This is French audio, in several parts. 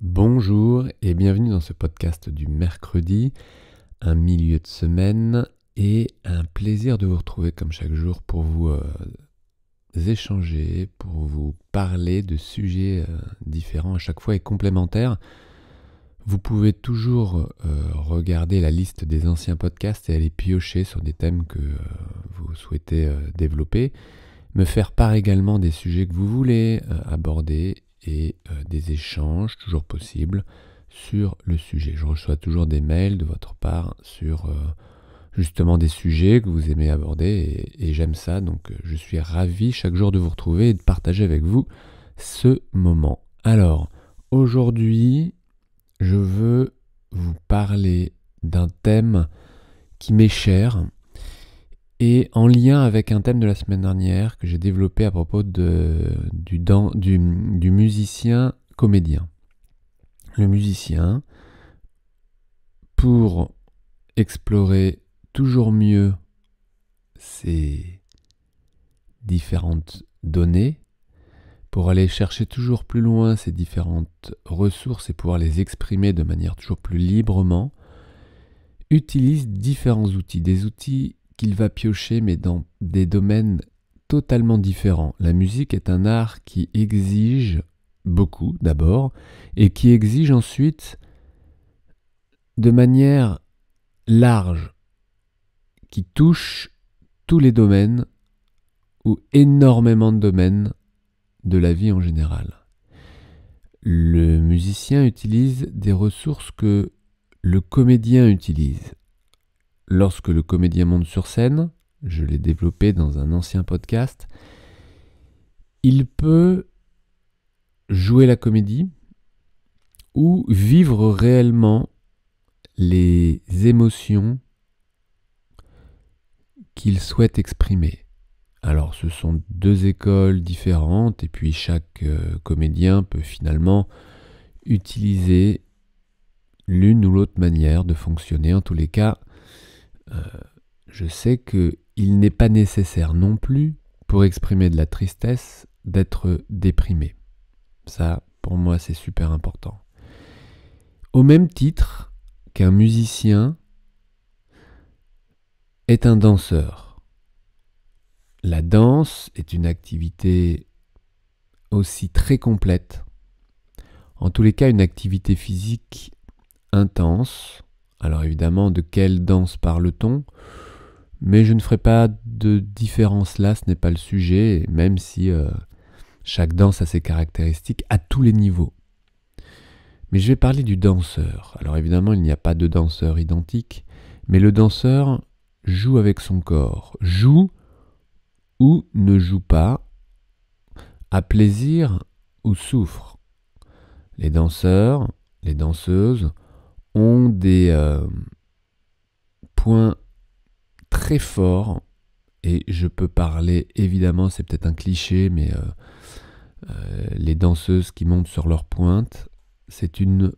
Bonjour et bienvenue dans ce podcast du mercredi, un milieu de semaine et un plaisir de vous retrouver comme chaque jour pour vous euh, échanger, pour vous parler de sujets euh, différents à chaque fois et complémentaires. Vous pouvez toujours euh, regarder la liste des anciens podcasts et aller piocher sur des thèmes que vous souhaitez développer, me faire part également des sujets que vous voulez aborder et euh, des échanges toujours possibles sur le sujet. Je reçois toujours des mails de votre part sur euh, justement des sujets que vous aimez aborder et j'aime ça. Donc euh, je suis ravi chaque jour de vous retrouver et de partager avec vous ce moment. Alors aujourd'hui, je veux vous parler d'un thème qui m'est cher et en lien avec un thème de la semaine dernière que j'ai développé à propos de, du, musicien comédien. Le musicien, pour explorer toujours mieux ses différentes données, pour aller chercher toujours plus loin ses différentes ressources et pouvoir les exprimer de manière toujours plus librement, utilise différents outils, des outils qu'il va piocher, mais dans des domaines totalement différents. La musique est un art qui exige beaucoup d'abord, et qui exige ensuite de manière large, qui touche tous les domaines ou énormément de domaines de la vie en général. Le musicien utilise des ressources que le comédien utilise lorsque le comédien monte sur scène, je l'ai développé dans un ancien podcast, il peut jouer la comédie ou vivre réellement les émotions qu'il souhaite exprimer. Alors ce sont deux écoles différentes et puis chaque euh, comédien peut finalement utiliser l'une ou l'autre manière de fonctionner. En tous les cas, euh, je sais que il n'est pas nécessaire non plus pour exprimer de la tristesse d'être déprimé. Ça, pour moi, c'est super important. Au même titre qu'un musicien est un danseur. La danse est une activité aussi très complète, en tous les cas une activité physique intense, alors évidemment, de quelle danse parle-t-on Mais je ne ferai pas de différence là, ce n'est pas le sujet, même si euh, chaque danse a ses caractéristiques à tous les niveaux. Mais je vais parler du danseur. Alors évidemment, il n'y a pas de danseur identique, mais le danseur joue avec son corps, joue ou ne joue pas, à plaisir ou souffre. Les danseurs, les danseuses ont des euh, points très forts. Et je peux parler, évidemment, c'est peut-être un cliché, mais euh, euh, les danseuses qui montent sur leur pointe, c'est une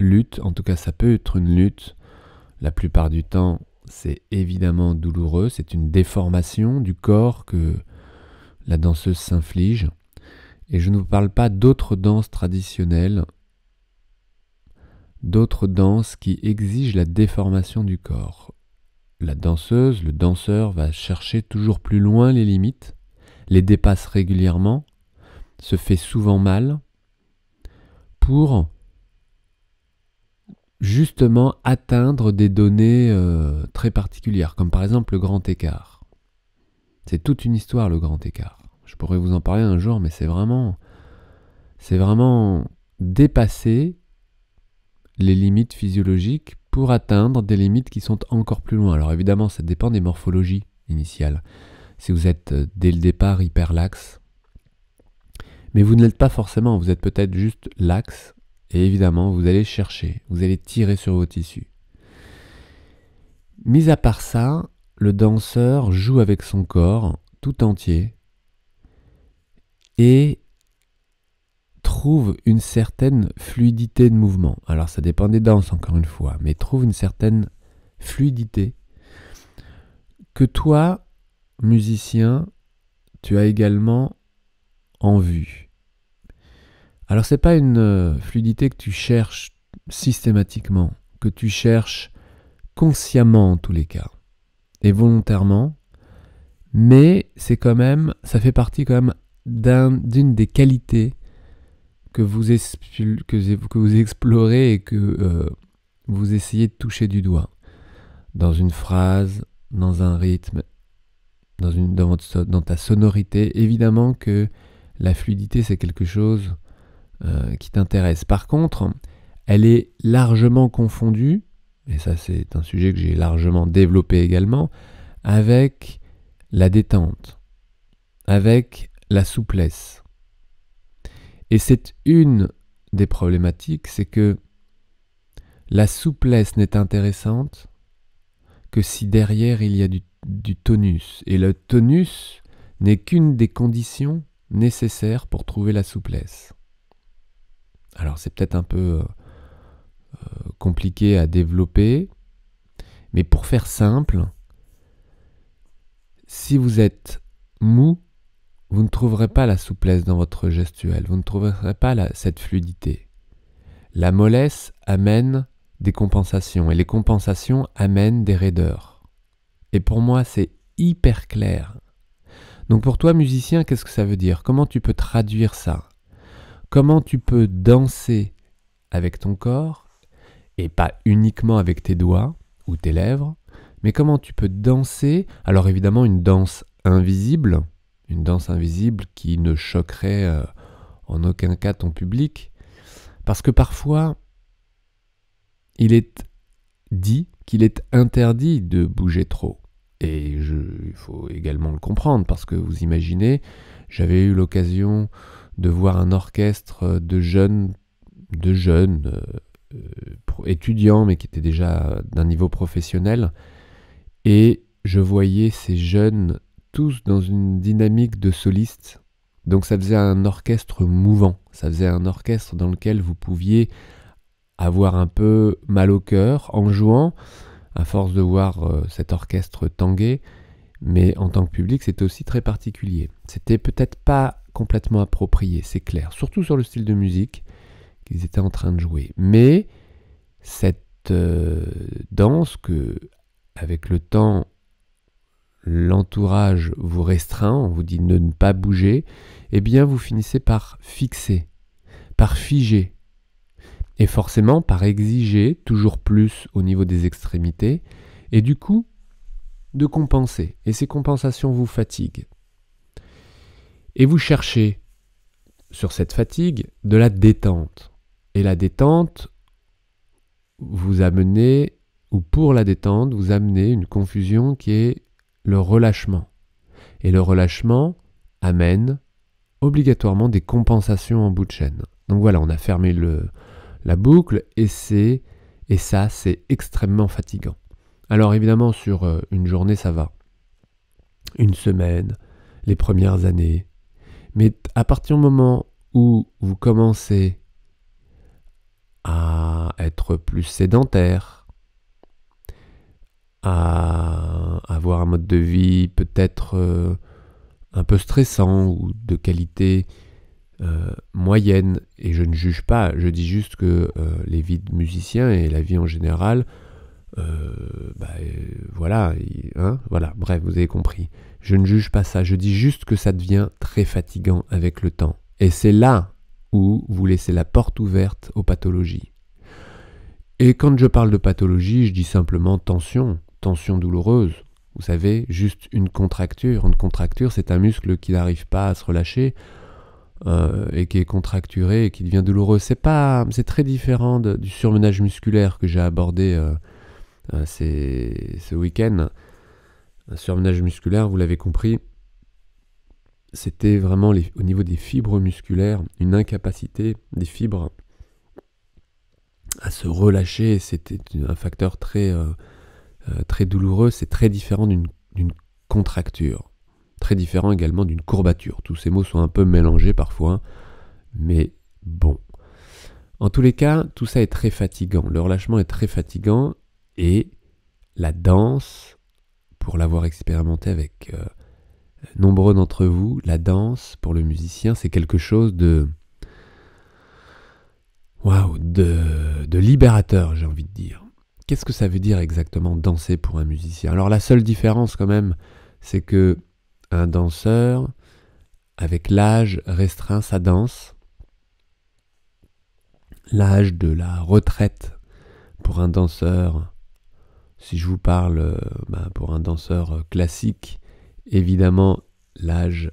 lutte, en tout cas ça peut être une lutte. La plupart du temps, c'est évidemment douloureux, c'est une déformation du corps que la danseuse s'inflige. Et je ne vous parle pas d'autres danses traditionnelles d'autres danses qui exigent la déformation du corps. La danseuse, le danseur va chercher toujours plus loin les limites, les dépasse régulièrement, se fait souvent mal, pour justement atteindre des données euh, très particulières, comme par exemple le grand écart. C'est toute une histoire le grand écart. Je pourrais vous en parler un jour, mais c'est vraiment, c'est vraiment dépasser les limites physiologiques pour atteindre des limites qui sont encore plus loin. Alors évidemment, ça dépend des morphologies initiales. Si vous êtes euh, dès le départ hyper laxe, mais vous ne l'êtes pas forcément, vous êtes peut-être juste laxe et évidemment, vous allez chercher, vous allez tirer sur vos tissus. Mis à part ça, le danseur joue avec son corps tout entier, et trouve une certaine fluidité de mouvement. Alors ça dépend des danses encore une fois, mais trouve une certaine fluidité que toi, musicien, tu as également en vue. Alors c'est pas une euh, fluidité que tu cherches systématiquement, que tu cherches consciemment en tous les cas et volontairement, mais c'est quand même ça fait partie quand même d'une des qualités que vous, que, vous explorez et que euh, vous essayez de toucher du doigt dans une phrase, dans un rythme, dans, une, ta sonorité. Évidemment que la fluidité, c'est quelque chose euh, qui t'intéresse. Par contre, elle est largement confondue, et ça c'est un sujet que j'ai largement développé également, avec la détente, avec la souplesse, et c'est une des problématiques, c'est que la souplesse n'est intéressante que si derrière il y a du, tonus. Et le tonus n'est qu'une des conditions nécessaires pour trouver la souplesse. Alors c'est peut-être un peu euh, euh, compliqué à développer, mais pour faire simple, si vous êtes mou, vous ne trouverez pas la souplesse dans votre gestuelle, vous ne trouverez pas cette fluidité. La mollesse amène des compensations et les compensations amènent des raideurs. Et pour moi, c'est hyper clair. Donc pour toi, musicien, qu'est-ce que ça veut dire Comment tu peux traduire ça Comment tu peux danser avec ton corps et pas uniquement avec tes doigts ou tes lèvres, mais comment tu peux danser Alors évidemment, une danse invisible, une danse invisible qui ne choquerait euh, en aucun cas ton public. Parce que parfois, il est dit qu'il est interdit de bouger trop. Et je, il faut également le comprendre, parce que vous imaginez, j'avais eu l'occasion de voir un orchestre de jeunes, de jeunes euh, euh, étudiants, mais qui étaient déjà d'un niveau professionnel, et je voyais ces jeunes tous dans une dynamique de soliste. Donc ça faisait un orchestre mouvant, ça faisait un orchestre dans lequel vous pouviez avoir un peu mal au cœur en jouant, à force de voir euh, cet orchestre tanguer, mais en tant que public c'était aussi très particulier. C'était peut-être pas complètement approprié, c'est clair, surtout sur le style de musique qu'ils étaient en train de jouer. Mais cette euh, danse que, avec le temps, l'entourage vous restreint, on vous dit de ne pas bouger, et eh bien vous finissez par fixer, par figer, et forcément par exiger toujours plus au niveau des extrémités, et du coup de compenser. Et ces compensations vous fatiguent. Et vous cherchez sur cette fatigue de la détente. Et la détente vous amenez, ou pour la détente, vous amenez une confusion qui est le relâchement. Et le relâchement amène obligatoirement des compensations en bout de chaîne. Donc voilà, on a fermé le, la boucle et c'est et ça c'est extrêmement fatigant. Alors évidemment sur euh, une journée ça va. Une semaine, les premières années. Mais à partir du moment où vous commencez à être plus sédentaire, à avoir un mode de vie peut-être euh, un peu stressant ou de qualité euh, moyenne. Et je ne juge pas, je dis juste que euh, les vies de musiciens et la vie en général, bah, voilà, hein, voilà, bref, vous avez compris. Je ne juge pas ça, je dis juste que ça devient très fatigant avec le temps. Et c'est là où vous laissez la porte ouverte aux pathologies. Et quand je parle de pathologie, je dis simplement tension, tension douloureuse, vous savez, juste une contracture. Une contracture, c'est un muscle qui n'arrive pas à se relâcher euh, et qui est contracturé et qui devient douloureux. C'est pas, c'est très différent du surmenage musculaire que j'ai abordé euh, euh, ce week-end. Un surmenage musculaire, vous l'avez compris, c'était vraiment au niveau des fibres musculaires, une incapacité des fibres à se relâcher. C'était un facteur très euh, très douloureux, c'est très différent d'une contracture, très différent également d'une courbature. Tous ces mots sont un peu mélangés parfois, mais bon. En tous les cas, tout ça est très fatigant, le relâchement est très fatigant et la danse, pour l'avoir expérimenté avec euh, nombreux d'entre vous, la danse pour le musicien, c'est quelque chose de... Waouh, de libérateur, j'ai envie de dire qu'est-ce que ça veut dire exactement danser pour un musicien Alors la seule différence quand même, c'est que un danseur, avec l'âge, restreint sa danse. L'âge de la retraite pour un danseur, si je vous parle euh, bah, pour un danseur euh, classique, évidemment l'âge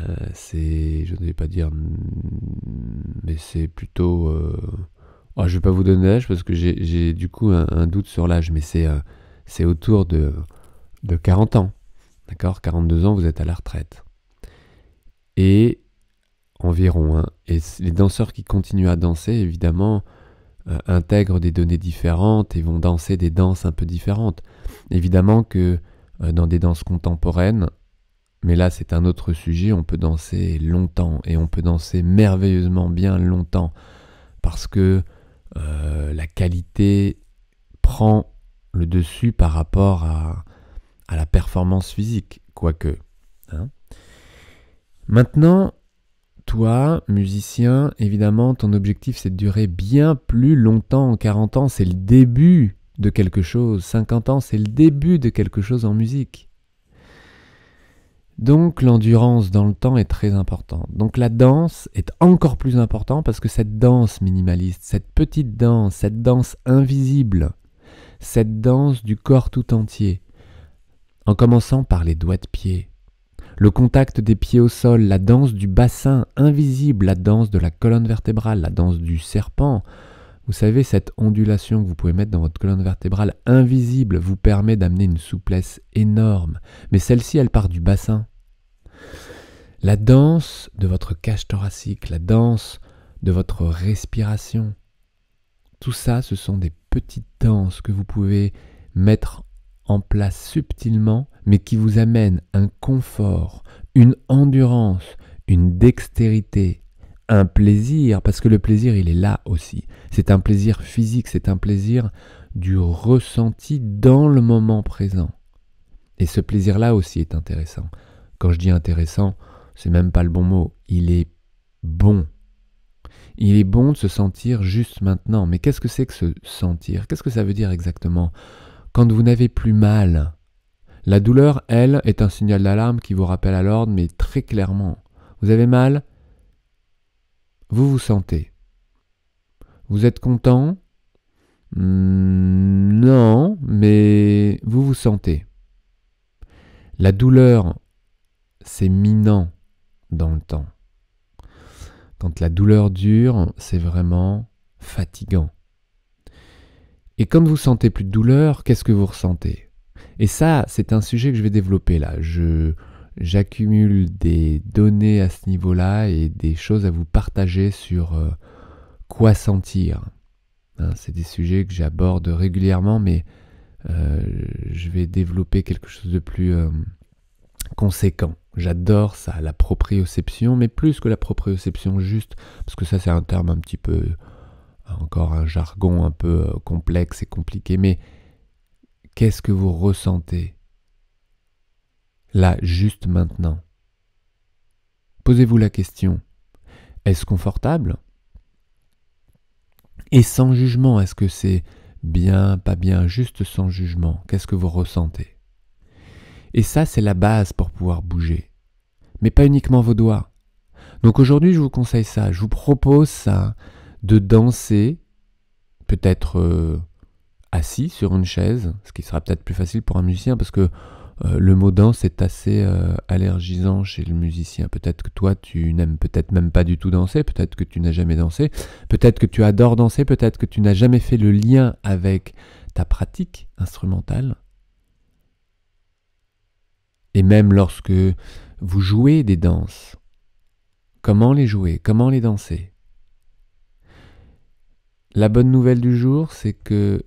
euh, c'est, je ne vais pas dire, mais c'est plutôt Oh, je ne vais pas vous donner l'âge parce que j'ai du coup un, doute sur l'âge, mais c'est euh, autour de, 40 ans. D'accord 42 ans, vous êtes à la retraite. Et environ, hein. et les danseurs qui continuent à danser, évidemment, euh, intègrent des données différentes et vont danser des danses un peu différentes. Évidemment que euh, dans des danses contemporaines, mais là c'est un autre sujet, on peut danser longtemps et on peut danser merveilleusement bien longtemps parce que euh, la qualité prend le dessus par rapport à, la performance physique, quoique. Hein. Maintenant, toi, musicien, évidemment, ton objectif c'est de durer bien plus longtemps. 40 ans, c'est le début de quelque chose. 50 ans, c'est le début de quelque chose en musique. Donc l'endurance dans le temps est très importante. Donc la danse est encore plus importante parce que cette danse minimaliste, cette petite danse, cette danse invisible, cette danse du corps tout entier, en commençant par les doigts de pied, le contact des pieds au sol, la danse du bassin invisible, la danse de la colonne vertébrale, la danse du serpent, vous savez, cette ondulation que vous pouvez mettre dans votre colonne vertébrale invisible vous permet d'amener une souplesse énorme, mais celle-ci, elle part du bassin. La danse de votre cage thoracique, la danse de votre respiration, tout ça, ce sont des petites danses que vous pouvez mettre en place subtilement, mais qui vous amènent un confort, une endurance, une dextérité un plaisir, parce que le plaisir, il est là aussi. C'est un plaisir physique, c'est un plaisir du ressenti dans le moment présent. Et ce plaisir-là aussi est intéressant. Quand je dis intéressant, c'est même pas le bon mot. Il est bon. Il est bon de se sentir juste maintenant. Mais qu'est-ce que c'est que se sentir Qu'est-ce que ça veut dire exactement Quand vous n'avez plus mal. La douleur, elle, est un signal d'alarme qui vous rappelle à l'ordre, mais très clairement. Vous avez mal vous vous sentez Vous êtes content hmm, Non, mais vous vous sentez. La douleur, c'est minant dans le temps. Quand la douleur dure, c'est vraiment fatigant. Et comme vous sentez plus de douleur, qu'est-ce que vous ressentez Et ça, c'est un sujet que je vais développer là. Je, j'accumule des données à ce niveau-là et des choses à vous partager sur euh, quoi sentir. Hein, c'est des sujets que j'aborde régulièrement, mais euh, je vais développer quelque chose de plus euh, conséquent. J'adore ça, la proprioception, mais plus que la proprioception juste, parce que ça c'est un terme un petit peu, encore un jargon un peu complexe et compliqué, mais qu'est-ce que vous ressentez là juste maintenant. Posez-vous la question, est-ce confortable Et sans jugement, est-ce que c'est bien, pas bien, juste sans jugement Qu'est-ce que vous ressentez Et ça, c'est la base pour pouvoir bouger. Mais pas uniquement vos doigts. Donc aujourd'hui, je vous conseille ça, je vous propose ça, de danser, peut-être euh, assis sur une chaise, ce qui sera peut-être plus facile pour un musicien parce que euh, le mot danse est assez euh, allergisant chez le musicien. Peut-être que toi, tu n'aimes peut-être même pas du tout danser, peut-être que tu n'as jamais dansé, peut-être que tu adores danser, peut-être que tu n'as jamais fait le lien avec ta pratique instrumentale. Et même lorsque vous jouez des danses, comment les jouer, comment les danser La bonne nouvelle du jour, c'est que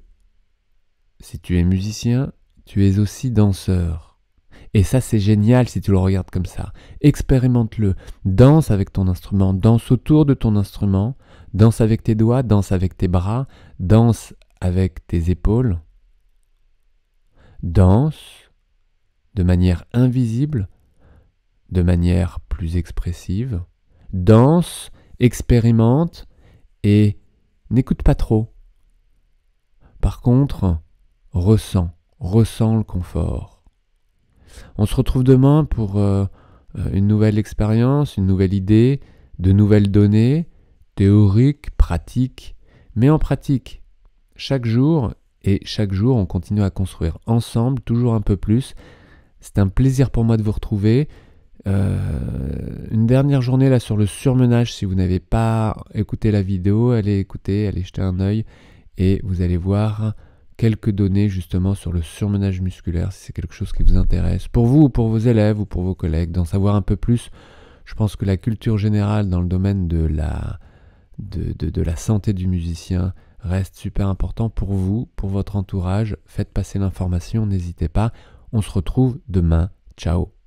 si tu es musicien, tu es aussi danseur. Et ça, c'est génial si tu le regardes comme ça. Expérimente-le. Danse avec ton instrument, danse autour de ton instrument, danse avec tes doigts, danse avec tes bras, danse avec tes épaules. Danse de manière invisible, de manière plus expressive. Danse, expérimente et n'écoute pas trop. Par contre, ressens ressent le confort. On se retrouve demain pour euh, euh, une nouvelle expérience, une nouvelle idée, de nouvelles données, théoriques, pratiques, mais en pratique, chaque jour, et chaque jour on continue à construire ensemble, toujours un peu plus. C'est un plaisir pour moi de vous retrouver. Euh, une dernière journée là sur le surmenage, si vous n'avez pas écouté la vidéo, allez écouter, allez jeter un oeil et vous allez voir quelques données justement sur le surmenage musculaire, si c'est quelque chose qui vous intéresse, pour vous ou pour vos élèves ou pour vos collègues, d'en savoir un peu plus. Je pense que la culture générale dans le domaine de la, la santé du musicien reste super important pour vous, pour votre entourage. Faites passer l'information, n'hésitez pas. On se retrouve demain. Ciao